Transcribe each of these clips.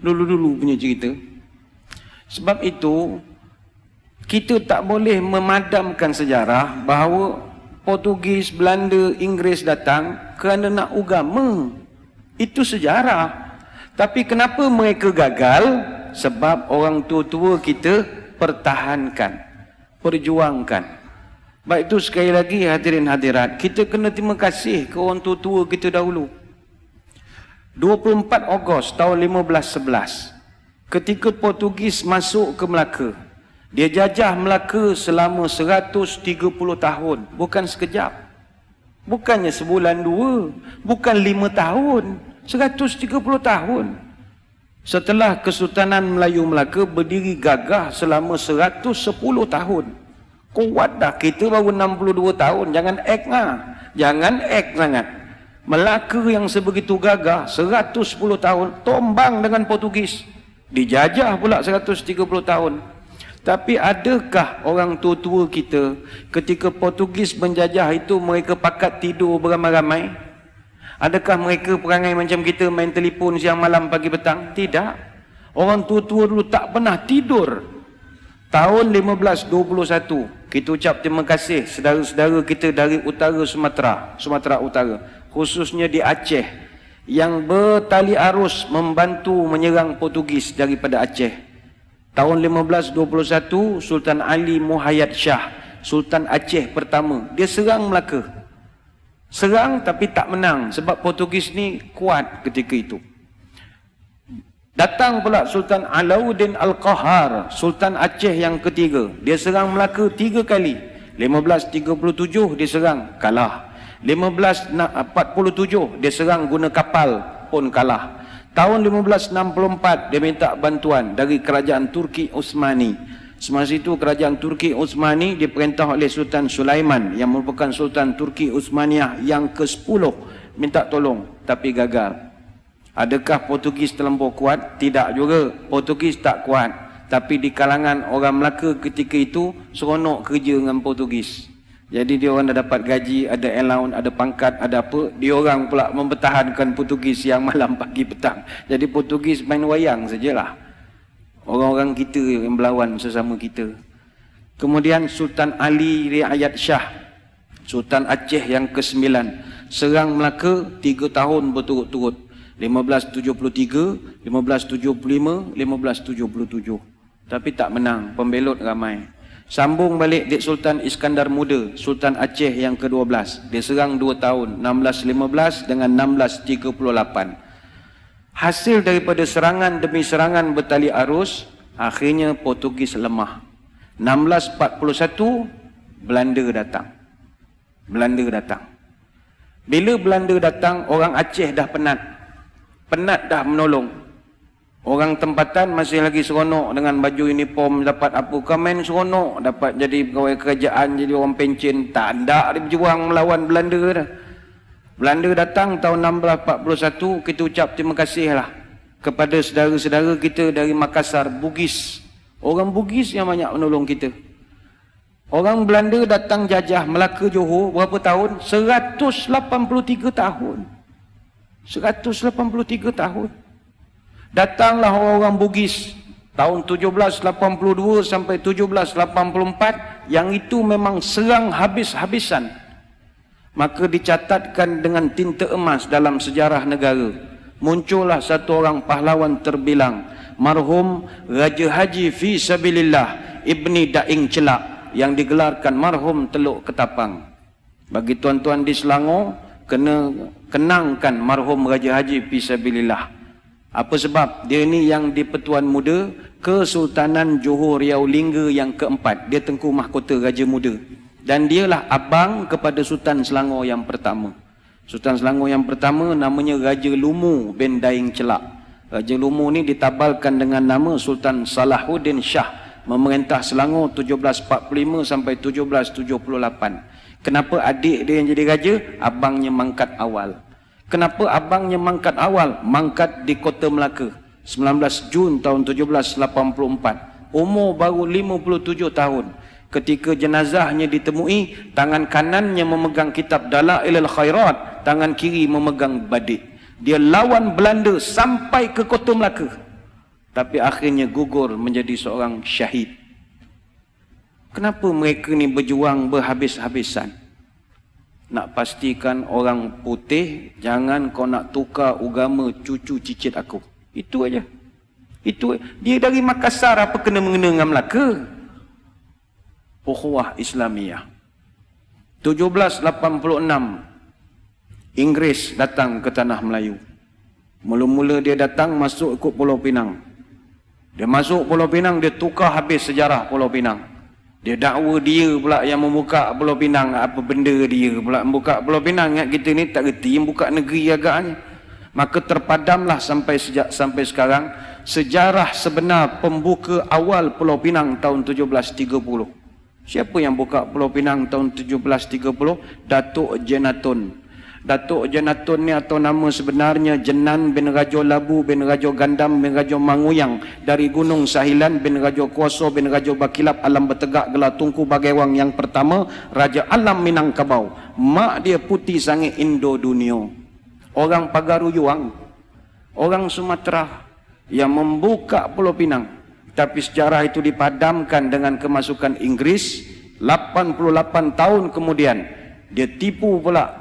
dulu-dulu punya cerita. Sebab itu, kita tak boleh memadamkan sejarah bahawa Portugis, Belanda, Inggeris datang kerana nak ugama. Itu sejarah. Tapi kenapa mereka gagal? Sebab orang tua-tua kita pertahankan, perjuangkan. Baik itu sekali lagi hadirin hadirat, kita kena terima kasih ke orang tua-tua kita dahulu. 24 Ogos tahun 1511 ketika Portugis masuk ke Melaka dia jajah Melaka selama 130 tahun bukan sekejap bukannya sebulan dua bukan lima tahun 130 tahun setelah Kesultanan Melayu Melaka berdiri gagah selama 110 tahun kuat dah kita baru 62 tahun jangan ek lah jangan ek sangat Melaka yang sebegitu gagah 110 tahun tombang dengan Portugis dijajah pula 130 tahun tapi adakah orang tua-tua kita ketika Portugis menjajah itu mereka pakat tidur beramai-ramai adakah mereka perangai macam kita main telefon siang malam pagi petang tidak orang tua-tua dulu tak pernah tidur tahun 1521 kita ucap terima kasih saudara-saudara kita dari utara Sumatera Sumatera Utara khususnya di Aceh yang bertali arus membantu menyerang Portugis daripada Aceh. Tahun 1521 Sultan Ali Muhayyad Shah, Sultan Aceh pertama, dia serang Melaka. Serang tapi tak menang sebab Portugis ni kuat ketika itu. Datang pula Sultan Alauddin Al-Qahar, Sultan Aceh yang ketiga. Dia serang Melaka tiga kali. 1537 dia serang, kalah. 1538 1547 ah, dia serang guna kapal pun kalah. Tahun 1564 dia minta bantuan dari kerajaan Turki Utsmani. Semasa itu kerajaan Turki Utsmani diperintah oleh Sultan Sulaiman yang merupakan Sultan Turki Utsmaniyah yang ke-10 minta tolong tapi gagal. Adakah Portugis terlalu kuat? Tidak juga. Portugis tak kuat. Tapi di kalangan orang Melaka ketika itu seronok kerja dengan Portugis. Jadi dia orang dah dapat gaji, ada allowance, ada pangkat, ada apa. Dia orang pula mempertahankan Portugis siang malam pagi petang. Jadi Portugis main wayang sajalah. Orang-orang kita yang berlawan sesama kita. Kemudian Sultan Ali Riayat Shah. Sultan Aceh yang ke-9. Serang Melaka 3 tahun berturut-turut. 1573, 1575, 1577. Tapi tak menang. Pembelot ramai. Sambung balik Dek Sultan Iskandar Muda, Sultan Aceh yang ke-12. Dia serang 2 tahun, 1615 dengan 1638. Hasil daripada serangan demi serangan bertali arus, akhirnya Portugis lemah. 1641, Belanda datang. Belanda datang. Bila Belanda datang, orang Aceh dah penat. Penat dah menolong. Orang tempatan masih lagi seronok dengan baju uniform dapat apa ke main seronok dapat jadi pegawai kerajaan jadi orang pencen tak ada berjuang melawan Belanda dah. Belanda datang tahun 1641 kita ucap terima kasihlah kepada saudara-saudara kita dari Makassar Bugis. Orang Bugis yang banyak menolong kita. Orang Belanda datang jajah Melaka Johor berapa tahun? 183 tahun. 183 tahun. Datanglah orang-orang Bugis tahun 1782 sampai 1784 yang itu memang serang habis-habisan. Maka dicatatkan dengan tinta emas dalam sejarah negara. Muncullah satu orang pahlawan terbilang. Marhum Raja Haji Fi Sabilillah Ibni Daing Celak yang digelarkan Marhum Teluk Ketapang. Bagi tuan-tuan di Selangor, kena kenangkan Marhum Raja Haji Fi Sabilillah. Apa sebab? Dia ni yang di Pertuan Muda, Kesultanan Johor Riau Lingga yang keempat. Dia Tengku Mahkota Raja Muda. Dan dialah abang kepada Sultan Selangor yang pertama. Sultan Selangor yang pertama namanya Raja Lumu bin Daing Celak. Raja Lumu ni ditabalkan dengan nama Sultan Salahuddin Shah memerintah Selangor 1745 sampai 1778. Kenapa adik dia yang jadi raja? Abangnya mangkat awal. Kenapa abangnya mangkat awal? Mangkat di Kota Melaka. 19 Jun tahun 1784. Umur baru 57 tahun. Ketika jenazahnya ditemui, tangan kanannya memegang kitab Dala'ilil Khairat. Tangan kiri memegang badik. Dia lawan Belanda sampai ke Kota Melaka. Tapi akhirnya gugur menjadi seorang syahid. Kenapa mereka ni berjuang berhabis-habisan? nak pastikan orang putih jangan kau nak tukar agama cucu cicit aku. Itu aja. Itu dia dari Makassar apa kena mengena dengan Melaka? Ukhuwah Islamiah. 1786 Inggeris datang ke tanah Melayu. Mula-mula dia datang masuk ikut Pulau Pinang. Dia masuk Pulau Pinang, dia tukar habis sejarah Pulau Pinang. Dia dakwa dia pula yang membuka Pulau Pinang apa benda dia pula membuka Pulau Pinang ingat kita ni tak reti yang buka negeri agaknya. Maka terpadamlah sampai sejak sampai sekarang sejarah sebenar pembuka awal Pulau Pinang tahun 1730. Siapa yang buka Pulau Pinang tahun 1730? Datuk Jenaton. Datuk Jenatun ni atau nama sebenarnya Jenan bin Rajo Labu bin Rajo Gandam bin Rajo Manguyang dari Gunung Sahilan bin Rajo Kuoso bin Rajo Bakilap Alam Bertegak Gelar Tungku Bagaiwang yang pertama Raja Alam Minangkabau mak dia putih sangat Indo Dunia orang Pagaruyuang orang Sumatera yang membuka Pulau Pinang tapi sejarah itu dipadamkan dengan kemasukan Inggris 88 tahun kemudian dia tipu pula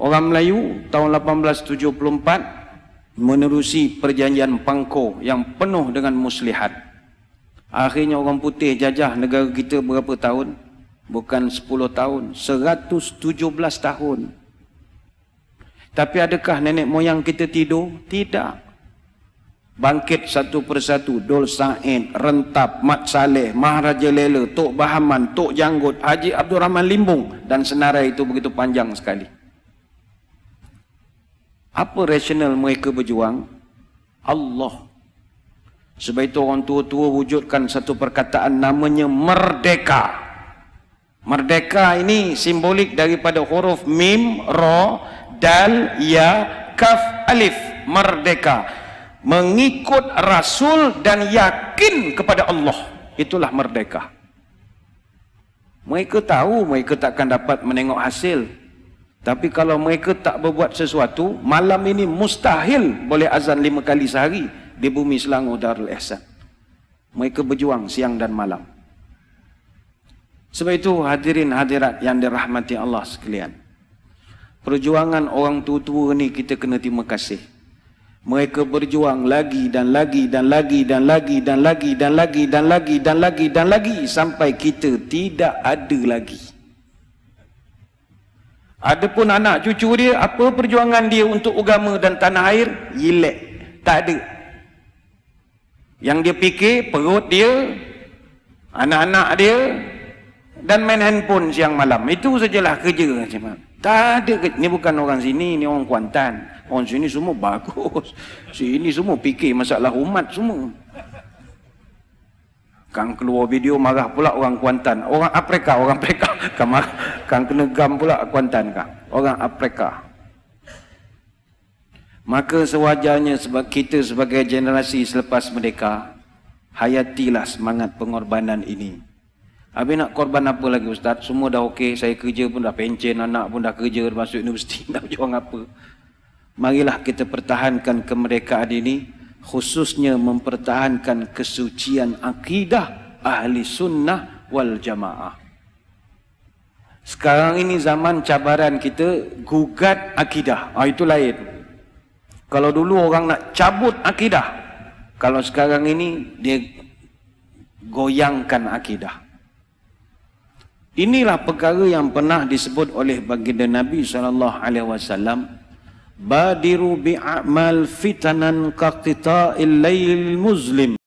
Orang Melayu tahun 1874 menerusi perjanjian Pangko yang penuh dengan muslihat. Akhirnya orang putih jajah negara kita berapa tahun? Bukan 10 tahun, 117 tahun. Tapi adakah nenek moyang kita tidur? Tidak. Bangkit satu persatu Dol Sain, Rentap, Mat Saleh, Maharaja Lela, Tok Bahaman, Tok Janggut, Haji Abdul Rahman Limbung dan senarai itu begitu panjang sekali. Apa rasional mereka berjuang? Allah. Sebab itu orang tua-tua wujudkan satu perkataan namanya merdeka. Merdeka ini simbolik daripada huruf mim, ra, dal, ya, kaf, alif. Merdeka. Mengikut rasul dan yakin kepada Allah. Itulah merdeka. Mereka tahu mereka takkan dapat menengok hasil. Tapi kalau mereka tak berbuat sesuatu, malam ini mustahil boleh azan lima kali sehari di bumi Selangor Darul Ihsan. Mereka berjuang siang dan malam. Sebab itu hadirin hadirat yang dirahmati Allah sekalian. Perjuangan orang tua-tua ni kita kena terima kasih. Mereka berjuang lagi dan lagi dan lagi dan lagi dan lagi dan lagi dan lagi dan lagi dan lagi sampai kita tidak ada lagi. lagi. Adapun anak cucu dia, apa perjuangan dia untuk agama dan tanah air? Yilek. Tak ada. Yang dia fikir, perut dia, anak-anak dia, dan main handphone siang malam. Itu sajalah kerja. Cuma. Tak ada kerja. Ini bukan orang sini, ini orang Kuantan. Orang sini semua bagus. Sini semua fikir masalah umat semua. Kang keluar video marah pula orang Kuantan. Orang Afrika, orang Afrika. Kang, kang kena gam pula Kuantan kang. Orang Afrika. Maka sewajarnya sebab kita sebagai generasi selepas merdeka, hayatilah semangat pengorbanan ini. Habis nak korban apa lagi Ustaz? Semua dah okey, saya kerja pun dah pencen, anak pun dah kerja, masuk universiti, nak berjuang apa. Marilah kita pertahankan kemerdekaan ini khususnya mempertahankan kesucian akidah ahli sunnah wal jamaah. Sekarang ini zaman cabaran kita gugat akidah. Ah itu lain. Kalau dulu orang nak cabut akidah, kalau sekarang ini dia goyangkan akidah. Inilah perkara yang pernah disebut oleh baginda Nabi saw badiru bi'amal fitanan kaqita'il layl muslim